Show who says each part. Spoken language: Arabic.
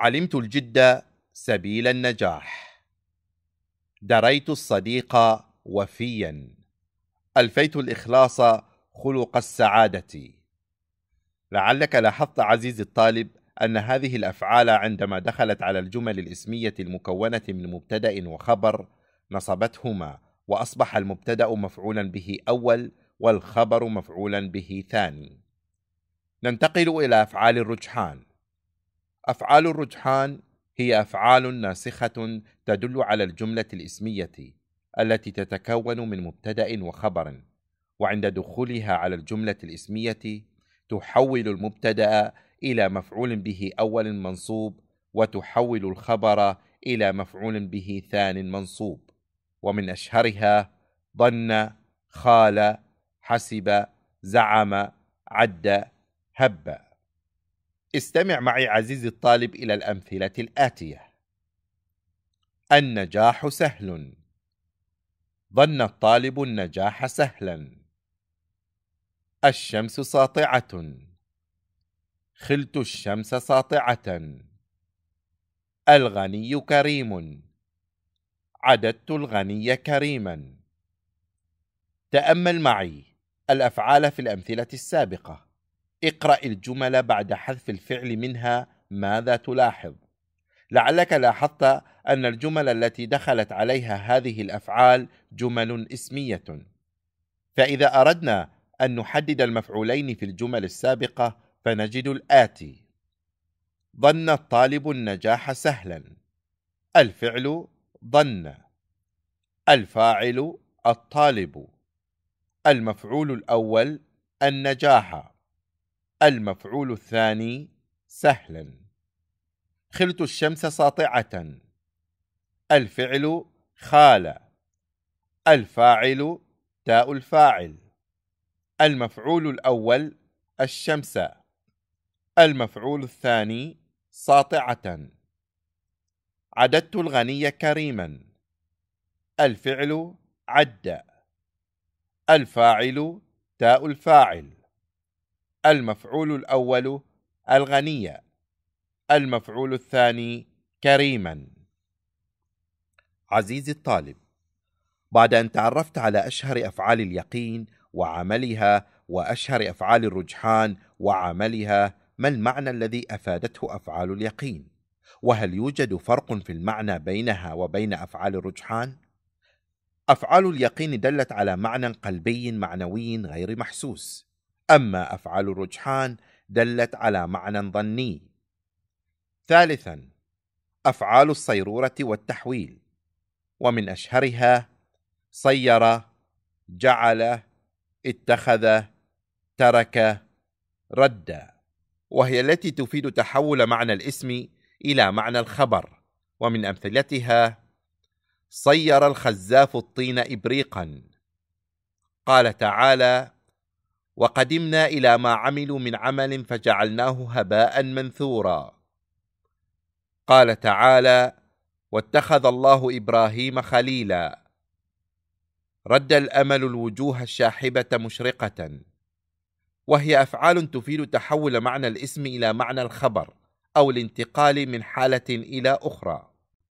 Speaker 1: علمت الجد سبيل النجاح دريت الصديق وفيا الفيت الاخلاص خلق السعاده لعلك لاحظت عزيزي الطالب ان هذه الافعال عندما دخلت على الجمل الاسميه المكونه من مبتدا وخبر نصبتهما واصبح المبتدا مفعولا به اول والخبر مفعولا به ثاني ننتقل الى افعال الرجحان أفعال الرجحان هي أفعال ناسخة تدل على الجملة الإسمية التي تتكون من مبتدأ وخبر، وعند دخولها على الجملة الإسمية تحول المبتدأ إلى مفعول به أول منصوب، وتحول الخبر إلى مفعول به ثان منصوب، ومن أشهرها ظن، خال، حسب، زعم، عد، هب. استمع معي عزيزي الطالب إلى الأمثلة الآتية: النجاح سهل، ظن الطالب النجاح سهلا، الشمس ساطعة، خلت الشمس ساطعة، الغني كريم، عددت الغني كريما. تأمل معي الأفعال في الأمثلة السابقة. اقرأ الجمل بعد حذف الفعل منها ماذا تلاحظ لعلك لاحظت أن الجمل التي دخلت عليها هذه الأفعال جمل اسمية فإذا أردنا أن نحدد المفعولين في الجمل السابقة فنجد الآتي ظن الطالب النجاح سهلا الفعل ظن الفاعل الطالب المفعول الأول النجاح المفعول الثاني سهلا خلت الشمس ساطعة الفعل خال الفاعل تاء الفاعل المفعول الأول الشمس المفعول الثاني ساطعة عددت الغني كريما الفعل عد الفاعل تاء الفاعل المفعول الأول الغنية المفعول الثاني كريما عزيزي الطالب بعد أن تعرفت على أشهر أفعال اليقين وعملها وأشهر أفعال الرجحان وعملها ما المعنى الذي أفادته أفعال اليقين؟ وهل يوجد فرق في المعنى بينها وبين أفعال الرجحان؟ أفعال اليقين دلت على معنى قلبي معنوي غير محسوس أما أفعال الرجحان دلت على معنى ظني. ثالثا أفعال الصيرورة والتحويل، ومن أشهرها صير، جعل، اتخذ، ترك، رد، وهي التي تفيد تحول معنى الاسم إلى معنى الخبر، ومن أمثلتها صير الخزاف الطين إبريقا. قال تعالى: وقدمنا الى ما عملوا من عمل فجعلناه هباء منثورا قال تعالى واتخذ الله ابراهيم خليلا رد الامل الوجوه الشاحبه مشرقه وهي افعال تفيد تحول معنى الاسم الى معنى الخبر او الانتقال من حاله الى اخرى